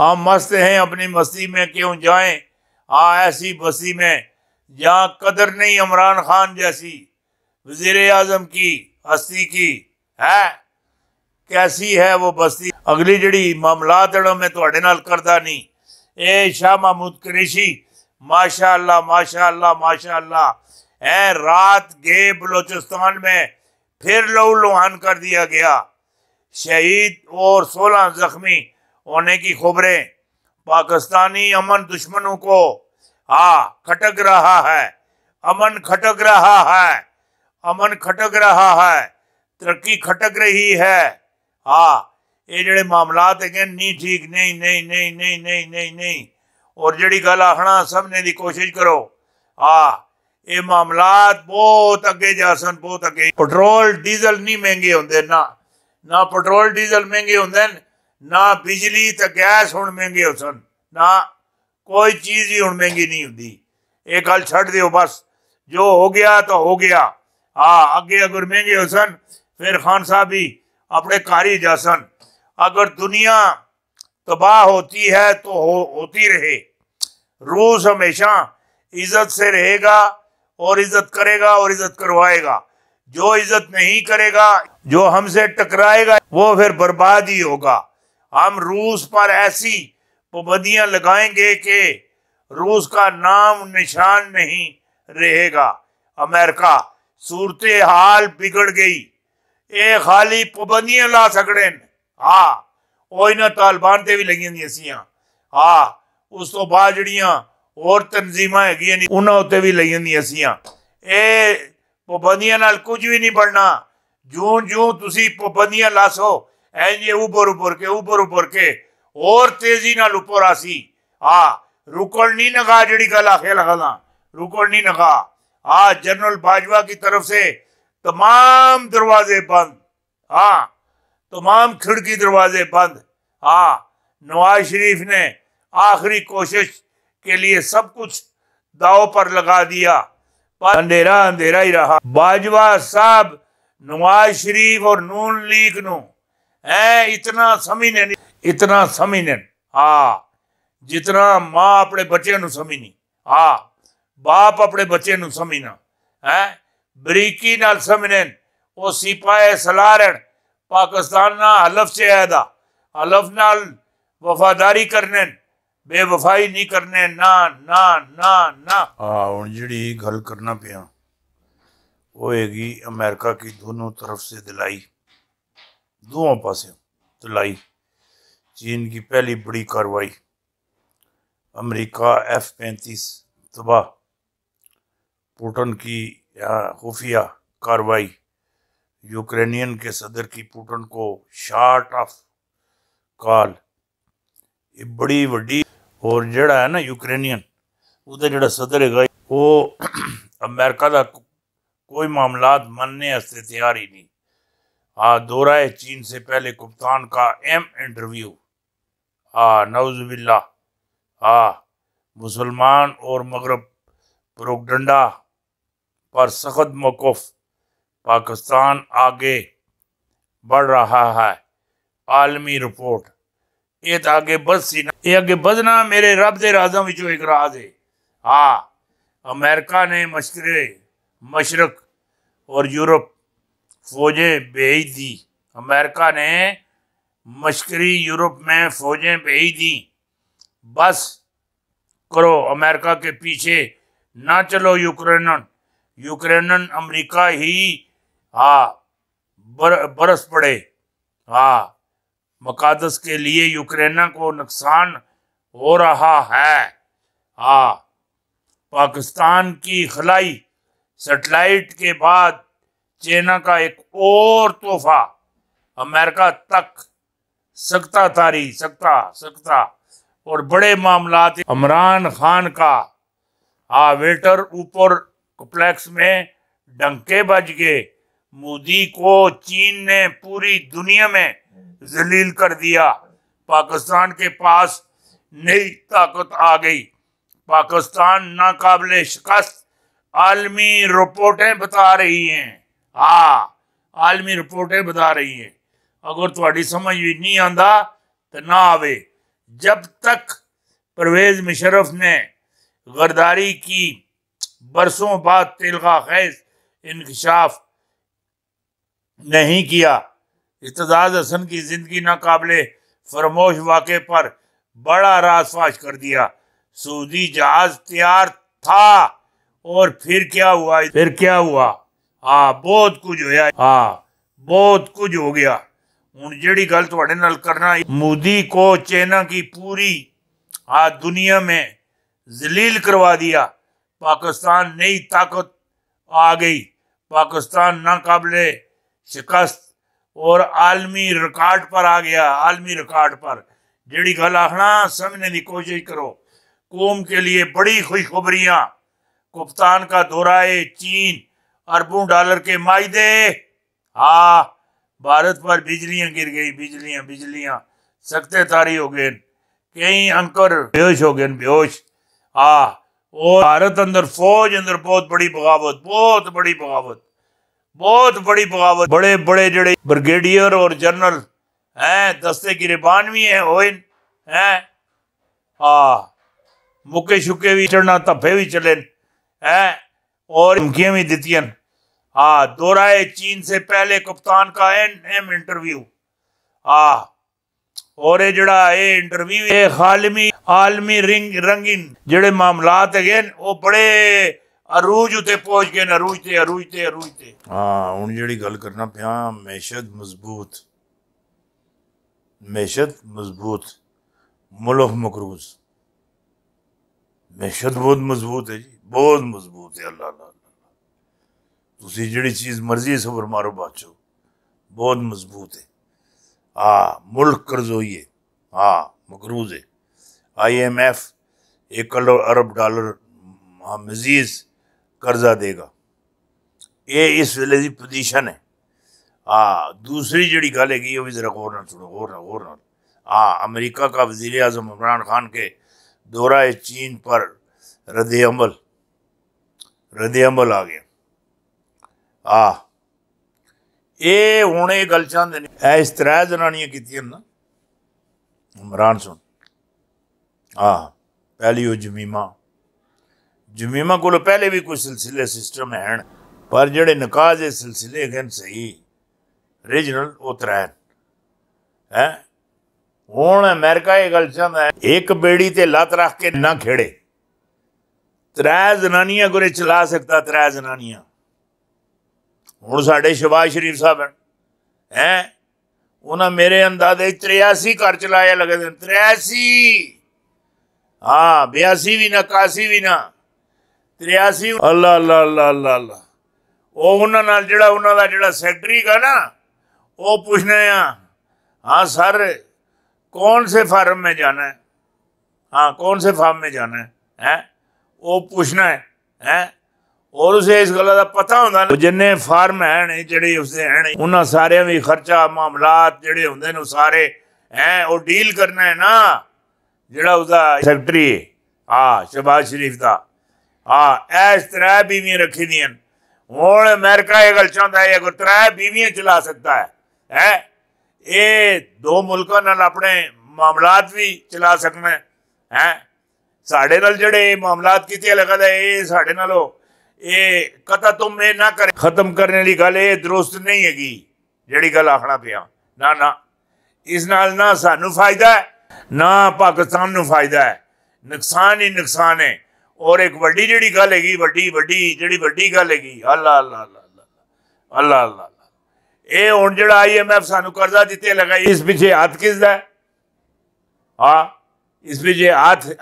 हम मस्त हैं अपनी मस्ती में क्यों जाएं हाँ ऐसी बस्ती में जहाँ कदर नहीं इमरान खान जैसी वजीर आजम की हस्ती की है कैसी है वो बस्ती अगली जड़ी मामलात मैं थोड़े नाल करता नहीं ए शाह महमूद करीशी माशा माशा माशा है रात गे बलोचिस्तान में फिर लहू लुहान कर दिया गया शहीद और सोलह जख्मी होने की खबरें पाकिस्तानी अमन दुश्मनों को हा खटक रहा है अमन खटक रहा है अमन खटक रहा है तरक्की खटक रही है हा ये जड़े मामला है नहीं ठीक नहीं नहीं नहीं नहीं नहीं नहीं नहीं और जड़ी गल आखना समझने की कोशिश करो हा ये मामलात बहुत अगे जा सन बहुत अगे पेट्रोल डीजल नहीं महंगे होंगे ना ना पेट्रोल डीजल महंगे होंगे बिजली तो गैस ਗੈਸ ਹੁਣ ਮਹਿੰਗੇ ਹੋ ਸਨ ਨਾ ਕੋਈ ਚੀਜ਼ ਹੀ ਹੁਣ ਮਹਿੰਗੀ ਨਹੀਂ ਹੁੰਦੀ ਇਹ ਗੱਲ ਛੱਡ ਦਿਓ ਬਸ ਜੋ ਹੋ ਗਿਆ ਤਾਂ ਹੋ ਗਿਆ ਹਾਂ ਅੱਗੇ ਅਗਰ ਮਹਿੰਗੇ ਹੋ ਸਨ ਫਿਰ ਖਾਨ ਸਾਹਿਬ ਵੀ अपने कार्य जासन अगर दुनिया तबाह होती है तो हो, होती रहे रूस हमेशा इज्जत से रहेगा और इज्जत करेगा और इज्जत करवाएगा जो इज्जत नहीं करेगा जो हमसे टकराएगा वो फिर बर्बाद ही होगा हम रूस पर ऐसी पाबंदियां लगाएंगे कि रूस का नाम निशान नहीं रहेगा अमेरिका सूरत हाल बिगड़ गई ए खाली पाबंदियां ला सकते हाँ और इन्हें तालिबान से भी लगी दी सी हाँ उस तो बाद जड़िया और तनजीम है उन्होंने भी लगी दी सी हाँ ए पाबंदियों कुछ भी नहीं बढ़ना जून जून तुम पाबंदियां ला सो के ऊपर ઉપર के और तेजी કે ઓર आसी आ रुकड़ रुकड़नी नगा जड़ी गला खेल गला रुकड़नी नगा आ जनरल बाजवा की तरफ से तमाम दरवाजे बंद हाँ तमाम खिड़की दरवाजे बंद हाँ नवाज शरीफ ने आखिरी कोशिश के लिए सब कुछ दाव पर लगा दिया पर अंधेरा अंधेरा ही रहा बाजवा साहब नवाज शरीफ और नून लीग नू है इतना समझने हाँ, अपने बच्चे समझनी हाँ, हलफ से आएगा हलफ न वफादारी करने बेवफाई नहीं करने ना ना ना ना हाँ जी गल करना पी अमेरिका की दोनों तरफ से दिलाई दो पास लाई चीन की पहली बड़ी कार्रवाई अमेरिका एफ पैंतीस तबाह पुटन की खुफिया कार्रवाई यूक्रेनियन के सदर की पुटन को शार्ट ऑफ कॉल ये बड़ी वीडी और जड़ा है ना यूक्रेनियन ਉਹਦਾ जो सदर है वो अमेरिका का कोई ਮਾਮਲਾ ਮੰਨਣੇ तैयार ही नहीं दौरा चीन से पहले कप्तान का एम इंटरव्यू आ मुसलमान और मगरब प्रोगडंडा पर सख्त मौकफ पाकिस्तान आगे बढ़ रहा है आलमी रिपोर्ट ये तो आगे बद सी ये आगे बदना मेरे रब के राजा विचों एक राज है हाँ अमेरिका ने मशरे मशरक और यूरोप फौजें भेज दी अमेरिका ने मशकरी यूरोप में फौजें भेज दी बस करो अमेरिका के पीछे ना चलो यूक्रेनन यूक्रेनन अमेरिका ही हाँ बर, बरस पड़े हाँ मकादस के लिए यूक्रेन को नुकसान हो रहा है हाँ पाकिस्तान की खलाई सेटेलाइट के बाद चाइना का एक और तोहफा अमेरिका तक सकता तारी सकता सकता और बड़े मामला इमरान खान का आवेटर ऊपर कॉम्प्लेक्स में डंके बज गए मोदी को चीन ने पूरी दुनिया में जलील कर दिया पाकिस्तान के पास नई ताकत आ गई पाकिस्तान नाकाबले शिकस्त आलमी रिपोर्टें बता रही हैं हाँ आलमी रिपोर्टें बता रही हैं अगर थोड़ी समझ भी नहीं आता तो ना आवे जब तक परवेज मुशरफ ने गर्दारी की बरसों बाद तिलका खैज इनकशाफ नहीं किया इतजाज हसन की ज़िंदगी नाकबले फरमोश वाक़े पर बड़ा राज फाश कर दिया सऊदी जहाज तैयार था और फिर क्या हुआ फिर क्या हुआ हाँ बहुत कुछ हो हाँ बहुत कुछ हो गया हूँ जड़ी गल थोड़े न करना मोदी को चाइना की पूरी आज दुनिया में जलील करवा दिया पाकिस्तान नई ताकत आ गई पाकिस्तान नाकबले शिकस्त और आलमी रिकॉर्ड पर आ गया आलमी रिकॉर्ड पर जड़ी गल आखना समझने की कोशिश करो कौम के लिए बड़ी खुशखबरियाँ कुप्तान का दौरा है चीन अरबों डॉलर के मायदे हा भारत पर बिजलियां गिर गई बिजलियां बिजलियां सख्ते तारी हो गए कई अंकर बेहोश हो गए बेहोश हा और भारत अंदर फौज अंदर बहुत बड़ी बगावत बहुत बड़ी बगावत बहुत बड़ी बगावत बड़े बड़े जड़े ब्रिगेडियर और जनरल हैं दस्ते की रिबान भी हैं ओइन मुके शुके भी चढ़ना तफे भी चले हैं और गेमी दितियन हाँ चीन से पहले कप्तान का एन एम इंटरव्यू हा और ये जड़ा ये इंटरव्यू है आलमी आलमी रिंग रंगीन जड़े मामलात है वो बड़े अरूज उते पहुंच गए अरूज ते अरूज ते अरूज ते हाँ ਹਾਂ ਹੁਣ गल करना पिया मैशत मजबूत मैशत मजबूत ਮਜ਼ਬੂਤ मकरूज़ बेशक बहुत मजबूत है जी बहुत मजबूत है अल्लाह तुम जी चीज मर्जी सबर मारो बाचो बहुत मजबूत है हाँ मुल्क करजोई हाँ मकरूज है आई एम एफ एक अरब डॉलर मजीज कर्जा देगा ये इस वेले की पोजिशन है हाँ दूसरी जड़ी गल है जरा गौर ना सुनो गौर ना गौर ना हाँ अमरीका का वजीर अजम इमरान खान के दौरा चीन पर रद रदल आ गया आ ये हूँ ये गल चाहते नहीं इस त्रै जनानियां कीतिया ना इमरान सुन आ पहली जमीमा जमीमा को पहले भी कुछ सिलसिले सिस्टम है पर जड़े नकाज सिलसिले हैं सही रिजनल वो त्रै हैं ਹੁਣ ਅਮਰੀਕਾ ਇਹ ਗੱਲ ਚਾਹੁੰਦਾ ਇੱਕ ਬੇੜੀ ਤੇ ਲੱਤ ਰੱਖ ਕੇ ਨਾ ਖੇੜੇ ਤਰੇ ਜ਼ਨਾਨੀਆਂ ਗੁਰੇ ਚਲਾ ਸਕਦਾ ਤਰੇ ਜ਼ਨਾਨੀਆਂ ਹੁਣ ਸਾਡੇ ਸ਼ਿਵਾ ਸ਼ਰੀਫ ਸਾਹਿਬ ਹਨ ਹੈ ਉਹਨਾਂ ਮੇਰੇ ਅੰਦਾਜ਼ੇ 83 ਘਰ ਚਲਾਇਆ ਲੱਗਦੇ 83 ਹਾਂ 82 ਵੀ ਨਾ 81 ਵੀ ਨਾ 83 ਅੱਲਾ ਅੱਲਾ ਅੱਲਾ ਅੱਲਾ ਅੱਲਾ ਉਹ ਉਹਨਾਂ ਨਾਲ ਜਿਹੜਾ ਉਹਨਾਂ ਦਾ ਜਿਹੜਾ ਸੈਕਟਰੀ ਹੈਗਾ ਨਾ ਉਹ ਪੁੱਛਣਾ ਆ ਹਾਂ ਸਰ कौन से फार्म में जाना है हाँ कौन से फार्म में जाना है हैं वो पूछना है हैं और उसे इस गल का पता होंगे जिन्हें फार्म है जेडे उसके है उन्होंने सारे भी खर्चा मामला जोड़े होंगे न सारे हैं वो डील करना है ना जोड़ा उसका सैकटरी है हाँ शहबाज शरीफ का हाँ ऐस त्रै बीवियां रखी दी हूँ अमेरिका यह गल चाहता है अगर त्रै बीवियां चला सकता है है ये दो मुल्क अपने मामलात भी चला सकना है, है? साढ़े नाल जड़े मामलात कितने लगा दे ये साढ़े नालो ये कथा तुम ये ना करे खत्म करने ली गल दुरुस्त नहीं हैगी जड़ी गल आखना पिया ना ना इस नाल ना सू फायदा है ना पाकिस्तान नु फायदा है नुकसान ही नुकसान है और एक वीडी जी गल हैगी वी वी जी वी गल हैगी Allah Allah Allah Allah Allah I M F सू करजा दिते लगा इस पिछे हाथ किसदा हाँ लाख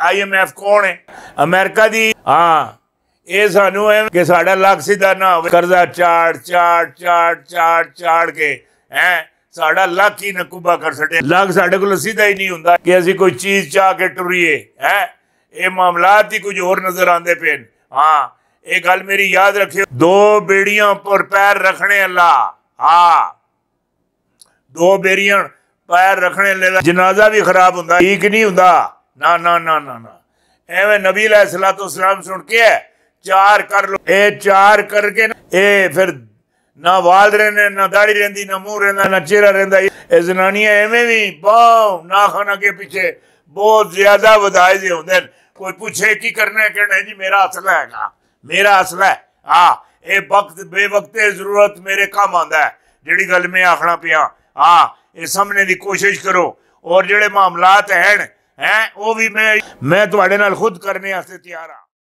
ही नकूबा कर सके लख सा सीधा ही नहीं होंगे कोई चीज चाह के टुरी है ये मामला ही कुछ होर नजर आते पे हां ये गल मेरी याद रखियो दो बेड़िया पर पैर रखने अल्लाह हाँ दो बेरियन पैर रखने ले जनाजा भी खराब होंगे ठीक नहीं होंगे ना ना ना ना ना एवं नबी लाए सला तो सलाम सुन के चार कर लो ए चार करके ए फिर ना वाल रहने ना दाढ़ी रही ना मुंह रहा ना चेहरा रहा ए जनानिया एवं भी बहु ना खाना के पीछे बहुत ज्यादा बधाए जे होंगे कोई पूछे की करना है कहना है जी मेरा असला है मेरा असला है हाँ ये वक्त बेवक्त जरूरत मेरे काम आंदा है जिड़ी गल मैं आखना पिया हाँ ये समझने की कोशिश करो और जोड़े मामलात हैं हैं वो भी मैं मैं थोड़े न खुद करने तैयार हाँ